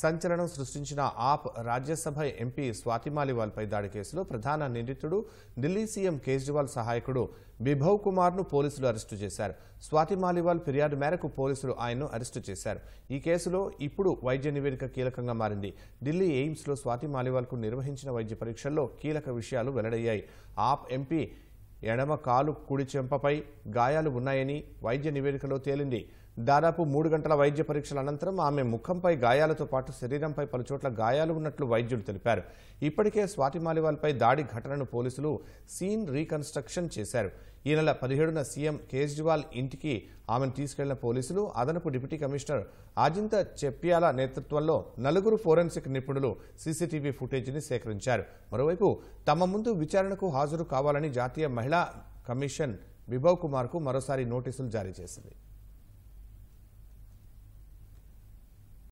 సంచలనం సృష్టించిన ఆప్ రాజ్యసభ ఎంపీ స్వాతిమాలివాల్పై దాడి కేసులో ప్రధాన నిందితుడు ఢిల్లీ సీఎం కేజ్రీవాల్ సహాయకుడు బిభవ్ కుమార్ను పోలీసులు అరెస్టు చేశారు స్వాతిమాలివాల్ ఫిర్యాదు మేరకు పోలీసులు ఆయన్ను అరెస్టు చేశారు ఈ కేసులో ఇప్పుడు వైద్య నివేదిక కీలకంగా మారింది ఢిల్లీ ఎయిమ్స్లో కు నిర్వహించిన వైద్య పరీక్షల్లో కీలక విషయాలు వెల్లడయ్యాయి ఆప్ ఎంపీ ఎడమ కాలు కుడి చెంపపై గాయాలు ఉన్నాయని వైద్య నివేదికలో తేలింది దాదాపు మూడు గంటల వైద్య పరీక్షల అనంతరం ఆమె ముఖంపై గాయాలతో పాటు శరీరంపై పలుచోట్ల గాయాలు ఉన్నట్లు వైద్యులు తెలిపారు ఇప్పటికే స్వాతి మాలివాల్పై దాడి ఘటనను పోలీసులు సీన్ రీకన్స్ట్రక్షన్ చేశారు ఈ నెల పదిహేడున సీఎం కేజ్రీవాల్ ఇంటికి ఆమెను తీసుకెళ్లిన పోలీసులు అదనపు డిప్యూటీ కమిషనర్ ఆజింత చెప్పియాల నేతృత్వంలో నలుగురు ఫోరెన్సిక్ నిపుణులు సీసీటీవీ ఫుటేజీని సేకరించారు మరోవైపు తమ ముందు విచారణకు హాజరు కావాలని జాతీయ మహిళా కమిషన్ విభవ్ కుమార్కు మరోసారి నోటీసులు జారీ చేసింది